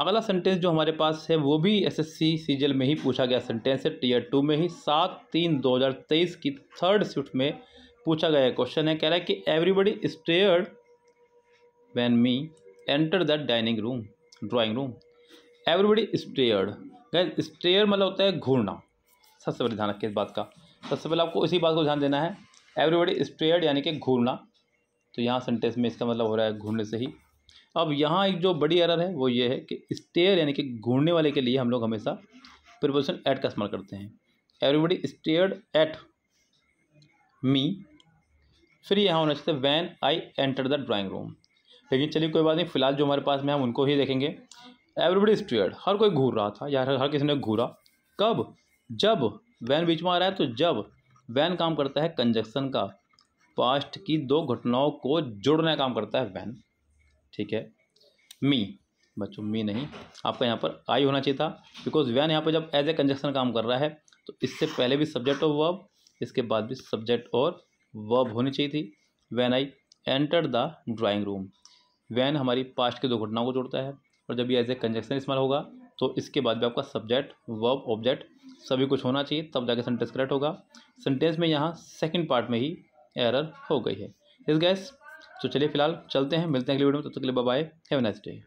अगला सेंटेंस जो हमारे पास है वो भी एसएससी सीजल में ही पूछा गया सेंटेंस है टीयर टू में ही सात तीन दो हज़ार तेईस की थर्ड शिफ्ट में पूछा गया क्वेश्चन है कह रहा है कि everybody stared when me enter that dining room drawing room everybody stared गैर स्टेयर मतलब होता है घूरना सबसे पहले ध्यान रखें इस बात का सबसे पहले आपको इसी बात को ध्यान देना है एवरीबडी स्टेयर्ड यानी कि घूरना तो यहाँ सेंटेंस में इसका मतलब हो रहा है घूरने से ही अब यहाँ एक जो बड़ी एरर है वो ये है कि स्टेयर यानी कि घूमने वाले के लिए हम लोग हमेशा प्रिपोजिशन एट का इस्तेमाल करते हैं एवरीबडी स्टेयर एट मी फिर यहाँ होना चाहिए when I enter the drawing room लेकिन चलिए कोई बात नहीं फिलहाल जो हमारे पास में हम उनको ही देखेंगे एवरीबडी स्टेयर्ड हर कोई घूर रहा था या हर किसी ने घूरा कब जब वैन बीच में आ रहा है तो जब वैन काम करता है कंजक्शन का पास्ट की दो घटनाओं को जोड़ने का काम करता है वैन ठीक है मी बच्चों मी नहीं आपका यहाँ पर आई होना चाहिए था बिकॉज वैन यहाँ पर जब एज ए कंजक्शन काम कर रहा है तो इससे पहले भी सब्जेक्ट और वर्ब इसके बाद भी सब्जेक्ट और वर्ब होनी चाहिए थी when I enter the drawing room when हमारी पास्ट के दो घटनाओं को जोड़ता है और जब ये एज ए कंजक्शन इस्तेमाल होगा तो इसके बाद भी आपका सब्जेक्ट वर्ब ऑब्जेक्ट सभी कुछ होना चाहिए तब जाके सेंटेंस करेक्ट होगा सेंटेंस में यहाँ सेकेंड पार्ट में ही एरर हो गई है इस गैस तो चलिए फिलहाल चलते हैं मिलते हैं अगले वीडियो में तब तक के लिए बाय हैव नाइस डे